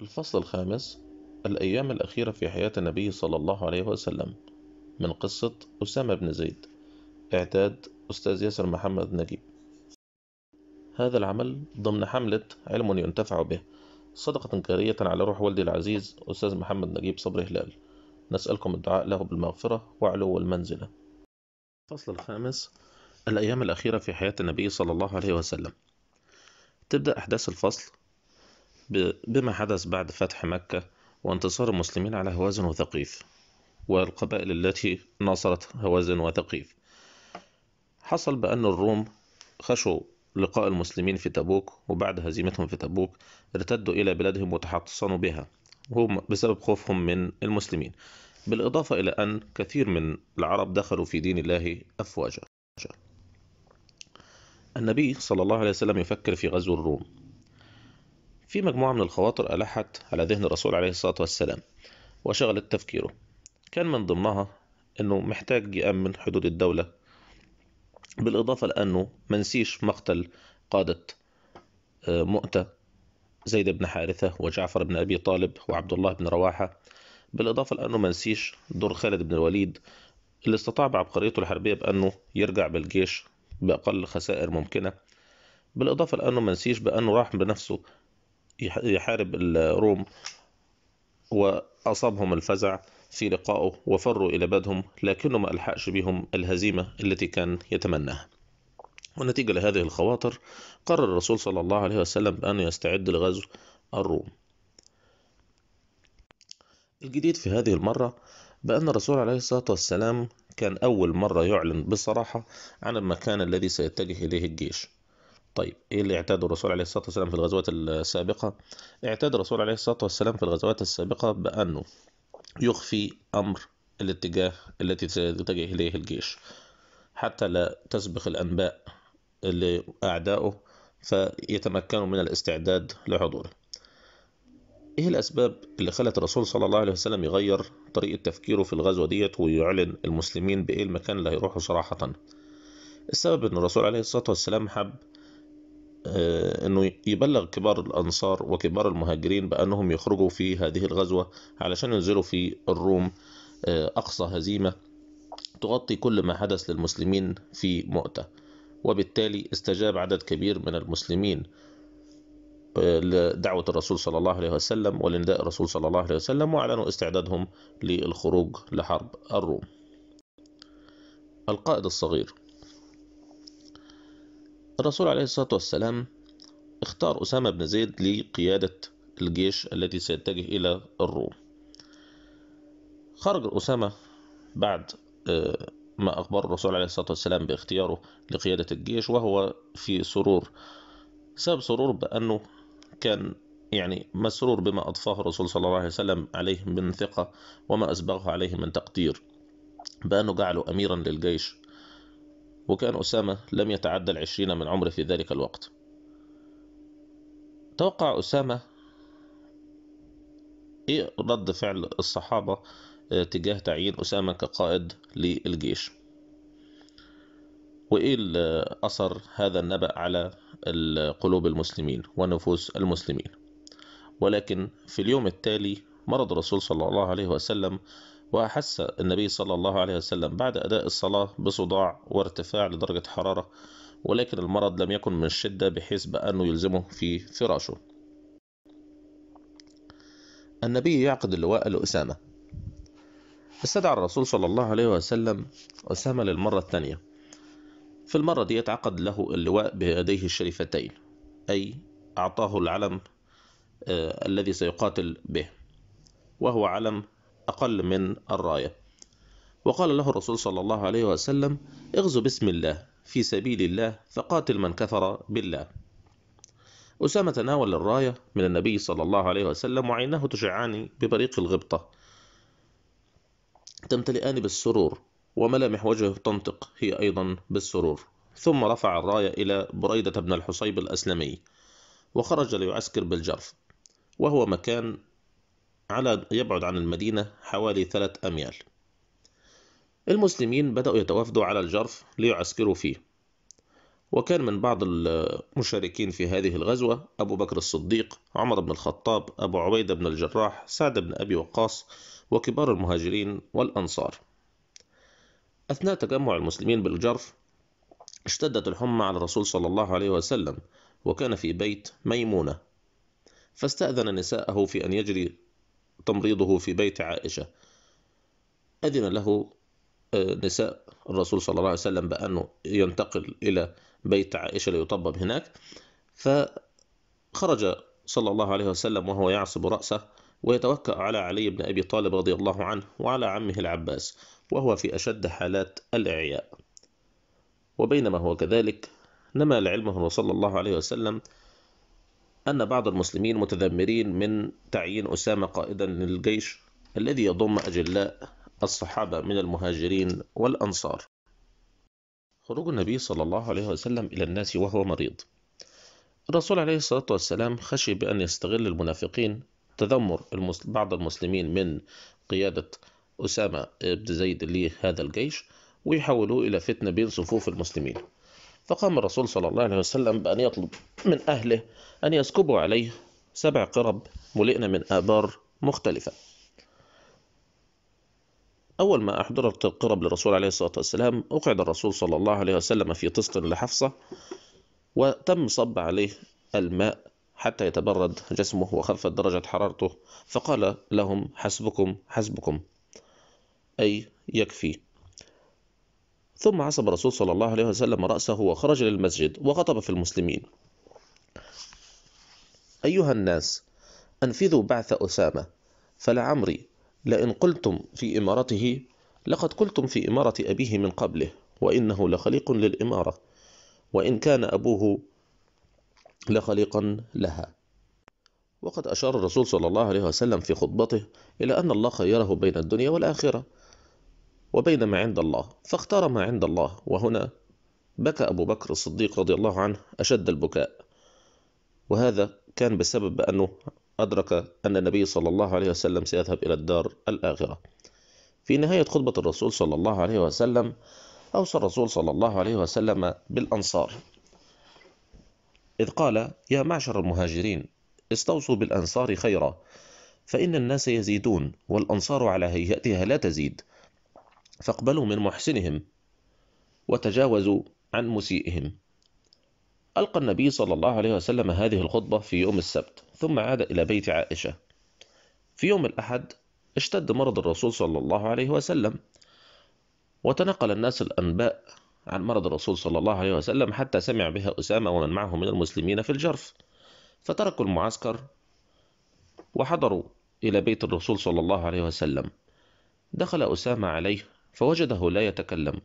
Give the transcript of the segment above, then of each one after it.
الفصل الخامس الأيام الأخيرة في حياة النبي صلى الله عليه وسلم من قصة أسامة بن زيد إعداد أستاذ ياسر محمد نجيب هذا العمل ضمن حملة علم ينتفع به صدقة جارية على روح والدي العزيز أستاذ محمد نجيب صبري هلال نسألكم الدعاء له بالمغفرة وعلو المنزلة الفصل الخامس الأيام الأخيرة في حياة النبي صلى الله عليه وسلم تبدأ أحداث الفصل بما حدث بعد فتح مكة وانتصار المسلمين على هوازن وثقيف والقبائل التي ناصرت هوازن وثقيف حصل بأن الروم خشوا لقاء المسلمين في تبوك وبعد هزيمتهم في تبوك ارتدوا إلى بلادهم وتحصنوا بها هم بسبب خوفهم من المسلمين بالإضافة إلى أن كثير من العرب دخلوا في دين الله أفواجا النبي صلى الله عليه وسلم يفكر في غزو الروم في مجموعة من الخواطر ألحت على ذهن الرسول عليه الصلاة والسلام وشغلت تفكيره كان من ضمنها أنه محتاج يأمن حدود الدولة بالإضافة لأنه منسيش مقتل قادة آه، مؤتة زيد بن حارثة وجعفر بن أبي طالب وعبد الله بن رواحة بالإضافة لأنه منسيش دور خالد بن الوليد اللي استطاع بعبقريته الحربية بأنه يرجع بالجيش بأقل خسائر ممكنة بالإضافة لأنه منسيش بأنه راح بنفسه يحارب الروم وأصابهم الفزع في لقائه وفروا إلى بدهم لكنه ما ألحقش بهم الهزيمة التي كان يتمناها ونتيجة لهذه الخواطر قرر الرسول صلى الله عليه وسلم أن يستعد لغزو الروم الجديد في هذه المرة بأن الرسول عليه الصلاة والسلام كان أول مرة يعلن بصراحة عن المكان الذي سيتجه إليه الجيش طيب ايه اللي اعتاده الرسول عليه الصلاه والسلام في الغزوات السابقه اعتاد الرسول عليه الصلاه والسلام في الغزوات السابقه بانه يخفي امر الاتجاه التي تتجه اليه الجيش حتى لا تسبق الانباء لاعدائه فيتمكنوا من الاستعداد لحضوره ايه الاسباب اللي خلت الرسول صلى الله عليه وسلم يغير طريقه تفكيره في الغزوه ديت ويعلن المسلمين بايه المكان اللي هيروحوا صراحه السبب ان الرسول عليه الصلاه والسلام حب آه، انه يبلغ كبار الانصار وكبار المهاجرين بانهم يخرجوا في هذه الغزوه علشان ينزلوا في الروم آه، اقصى هزيمه تغطي كل ما حدث للمسلمين في مؤته وبالتالي استجاب عدد كبير من المسلمين آه، لدعوة الرسول صلى الله عليه وسلم ولنداء الرسول صلى الله عليه وسلم وأعلنوا استعدادهم للخروج لحرب الروم القائد الصغير الرسول عليه الصلاة والسلام اختار أسامة بن زيد لقيادة الجيش الذي سيتجه إلى الروم خرج أسامة بعد آه، ما أخبر الرسول عليه الصلاة والسلام باختياره لقيادة الجيش وهو في سرور سبب سرور بأنه كان يعني مسرور بما أضفاه الرسول صلى الله عليه وسلم عليه من ثقة وما أسبغه عليه من تقدير بأنه جعله أميرا للجيش وكان أسامة لم يتعدى العشرين من عمره في ذلك الوقت توقع أسامة إيه رد فعل الصحابة آه، تجاه تعيين أسامة كقائد للجيش وإيه أثر هذا النبأ على قلوب المسلمين ونفوس المسلمين ولكن في اليوم التالي مرض الرسول صلى الله عليه وسلم وأحس النبي صلى الله عليه وسلم بعد أداء الصلاة بصداع وارتفاع لدرجة حرارة ولكن المرض لم يكن من الشدة بحيث بأنه يلزمه في فراشه النبي يعقد اللواء لأسامة استدعى الرسول صلى الله عليه وسلم أسامة للمرة الثانية في المرة دي يتعقد له اللواء بيديه الشريفتين أي أعطاه العلم آه، الذي سيقاتل به وهو علم أقل من الراية وقال له الرسول صلى الله عليه وسلم اغزو باسم الله في سبيل الله فقاتل من كفر بالله أسامة تناول الراية من النبي صلى الله عليه وسلم وعيناه تشعان ببريق الغبطة تمتلئان بالسرور وملامح وجهه تنطق هي أيضا بالسرور ثم رفع الراية إلى بريدة بن الحصيب الأسلمي وخرج ليعسكر بالجرف وهو مكان على يبعد عن المدينة حوالي ثلاث أميال المسلمين بدأوا يتوافدوا على الجرف ليعسكروا فيه وكان من بعض المشاركين في هذه الغزوة أبو بكر الصديق عمر بن الخطاب أبو عبيدة بن الجراح سعد بن أبي وقاص وكبار المهاجرين والأنصار أثناء تجمع المسلمين بالجرف اشتدت الحمى على الرسول صلى الله عليه وسلم وكان في بيت ميمونة فاستأذن نساءه في أن يجري تمريضه في بيت عائشة أذن له آه، نساء الرسول صلى الله عليه وسلم بأنه ينتقل إلى بيت عائشة ليطبب هناك فخرج صلى الله عليه وسلم وهو يعصب رأسه ويتوكأ على علي بن أبي طالب رضي الله عنه وعلى عمه العباس وهو في أشد حالات الإعياء وبينما هو كذلك نما لعلمه صلى الله عليه وسلم أن بعض المسلمين متذمرين من تعيين أسامة قائدا للجيش الذي يضم أجلاء الصحابة من المهاجرين والأنصار خروج النبي صلى الله عليه وسلم إلى الناس وهو مريض الرسول عليه الصلاة والسلام خشي بأن يستغل المنافقين تذمر بعض المسلمين من قيادة أسامة بن زيد لهذا الجيش ويحولوه إلى فتنة بين صفوف المسلمين فقام الرسول صلى الله عليه وسلم بأن يطلب من أهله أن يسكبوا عليه سبع قرب ملئن من آبار مختلفة أول ما أحضرت القرب للرسول عليه الصلاة والسلام أقعد الرسول صلى الله عليه وسلم في طست لحفصة وتم صب عليه الماء حتى يتبرد جسمه وخفت درجة حرارته فقال لهم حسبكم حسبكم أي يكفي ثم عصب الرسول صلى الله عليه وسلم رأسه وخرج للمسجد وخطب في المسلمين أيها الناس أنفذوا بعث أسامة فلعمري لئن قلتم في إمارته لقد قلتم في إمارة أبيه من قبله وإنه لخليق للإمارة وإن كان أبوه لخليقا لها وقد أشار الرسول صلى الله عليه وسلم في خطبته إلى أن الله خيره بين الدنيا والآخرة وبين ما عند الله فاختار ما عند الله وهنا بكى أبو بكر الصديق رضي الله عنه أشد البكاء وهذا كان بسبب أنه أدرك أن النبي صلى الله عليه وسلم سيذهب إلى الدار الآخرة في نهاية خطبة الرسول صلى الله عليه وسلم أوصى الرسول صلى الله عليه وسلم بالأنصار إذ قال يا معشر المهاجرين استوصوا بالأنصار خيرا فإن الناس يزيدون والأنصار على هيئتها لا تزيد فاقبلوا من محسنهم وتجاوزوا عن مسيئهم ألقى النبي صلى الله عليه وسلم هذه الخطبة في يوم السبت ثم عاد إلى بيت عائشة في يوم الأحد اشتد مرض الرسول صلى الله عليه وسلم وتنقل الناس الأنباء عن مرض الرسول صلى الله عليه وسلم حتى سمع بها أسامة ومن معه من المسلمين في الجرف فتركوا المعسكر وحضروا إلى بيت الرسول صلى الله عليه وسلم دخل أسامة عليه فوجده لا يتكلم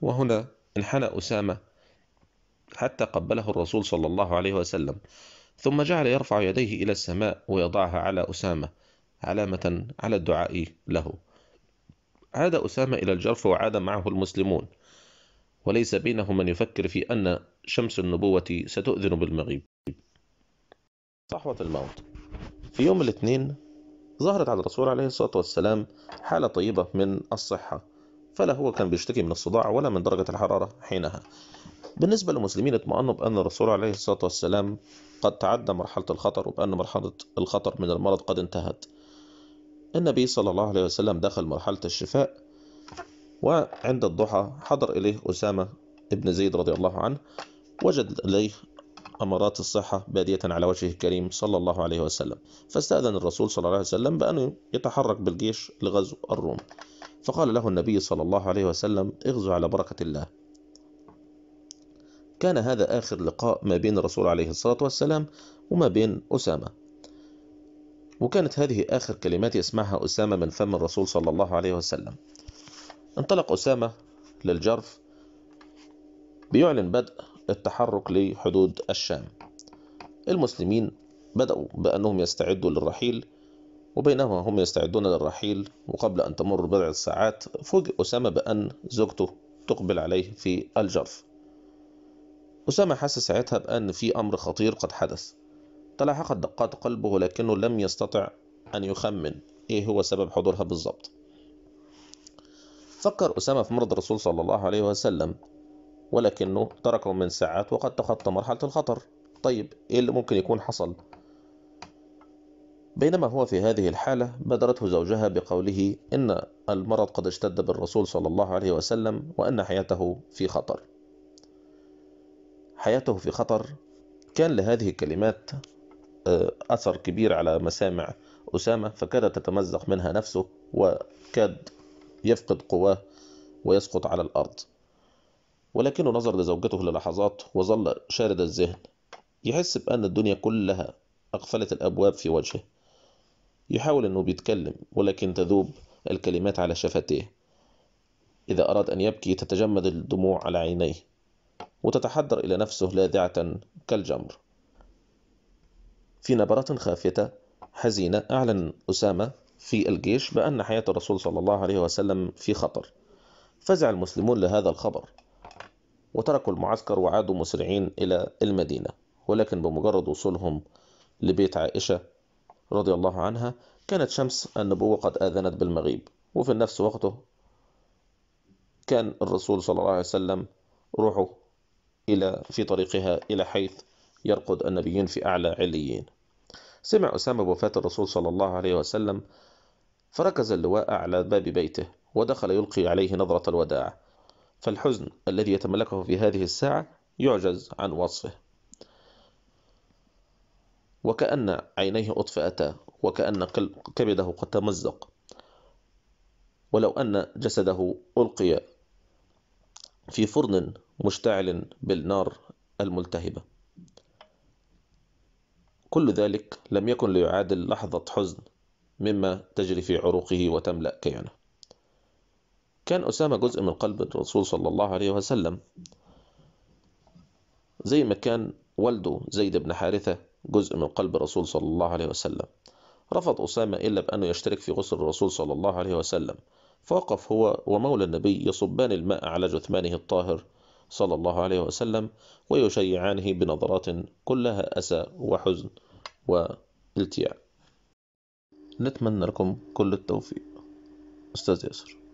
وهنا انحنى أسامة حتى قبله الرسول صلى الله عليه وسلم ثم جعل يرفع يديه إلى السماء ويضعها على أسامة علامة على الدعاء له عاد أسامة إلى الجرف وعاد معه المسلمون وليس بينهم من يفكر في أن شمس النبوة ستؤذن بالمغيب صحوة الموت في يوم الاثنين ظهرت على الرسول عليه الصلاة والسلام حالة طيبة من الصحة فلا هو كان بيشتكي من الصداع ولا من درجة الحرارة حينها بالنسبة للمسلمين اطمأنوا بأن الرسول عليه الصلاة والسلام قد تعدى مرحلة الخطر وبأن مرحلة الخطر من المرض قد انتهت النبي صلى الله عليه وسلم دخل مرحلة الشفاء وعند الضحى حضر إليه أسامة ابن زيد رضي الله عنه وجد إليه أمارات الصحة بادية على وجهه الكريم صلى الله عليه وسلم فاستأذن الرسول صلى الله عليه وسلم بأنه يتحرك بالجيش لغزو الروم فقال له النبي صلى الله عليه وسلم اغزو على بركة الله كان هذا آخر لقاء ما بين الرسول عليه الصلاة والسلام وما بين أسامة وكانت هذه آخر كلمات يسمعها أسامة من فم الرسول صلى الله عليه وسلم انطلق أسامة للجرف بيعلن بدء التحرك لحدود الشام المسلمين بدأوا بأنهم يستعدوا للرحيل وبينما هم يستعدون للرحيل وقبل أن تمر بضع ساعات فوجئ أسامة بأن زوجته تقبل عليه في الجرف أسامة حس ساعتها بأن في أمر خطير قد حدث تلاحقت دقات قلبه لكنه لم يستطع أن يخمن إيه هو سبب حضورها بالضبط فكر أسامة في مرض الرسول صلى الله عليه وسلم ولكنه تركه من ساعات وقد تخطى مرحلة الخطر طيب إيه اللي ممكن يكون حصل بينما هو في هذه الحالة بادرته زوجها بقوله إن المرض قد اشتد بالرسول صلى الله عليه وسلم وأن حياته في خطر حياته في خطر كان لهذه الكلمات آه، أثر كبير على مسامع أسامة فكاد تتمزق منها نفسه وكاد يفقد قواه ويسقط على الأرض ولكنه نظر لزوجته للحظات وظل شارد الذهن يحس بأن الدنيا كلها أقفلت الأبواب في وجهه يحاول أنه بيتكلم ولكن تذوب الكلمات على شفتيه إذا أراد أن يبكي تتجمد الدموع على عينيه وتتحدر إلى نفسه لاذعة كالجمر في نبرة خافتة حزينة أعلن أسامة في الجيش بأن حياة الرسول صلى الله عليه وسلم في خطر فزع المسلمون لهذا الخبر وتركوا المعسكر وعادوا مسرعين إلى المدينة ولكن بمجرد وصولهم لبيت عائشة رضي الله عنها كانت شمس النبوة قد آذنت بالمغيب وفي نفس وقته كان الرسول صلى الله عليه وسلم روحه إلى في طريقها إلى حيث يرقد النبيين في أعلى عليين سمع أسامة بوفاة الرسول صلى الله عليه وسلم فركز اللواء على باب بيته ودخل يلقي عليه نظرة الوداع فالحزن الذي يتملكه في هذه الساعة يعجز عن وصفه وكأن عينيه أطفأتا وكأن كبده قد تمزق ولو أن جسده ألقي في فرن مشتعل بالنار الملتهبة كل ذلك لم يكن ليعادل لحظة حزن مما تجري في عروقه وتملأ كيانه كان أسامة جزء من قلب الرسول صلى الله عليه وسلم زي ما كان والده زيد بن حارثة جزء من قلب الرسول صلى الله عليه وسلم رفض أسامة إلا بأنه يشترك في غسل الرسول صلى الله عليه وسلم فوقف هو ومولى النبي يصبان الماء على جثمانه الطاهر صلى الله عليه وسلم ويشيعانه بنظرات كلها أسى وحزن والتياء نتمنى لكم كل التوفيق أستاذ ياسر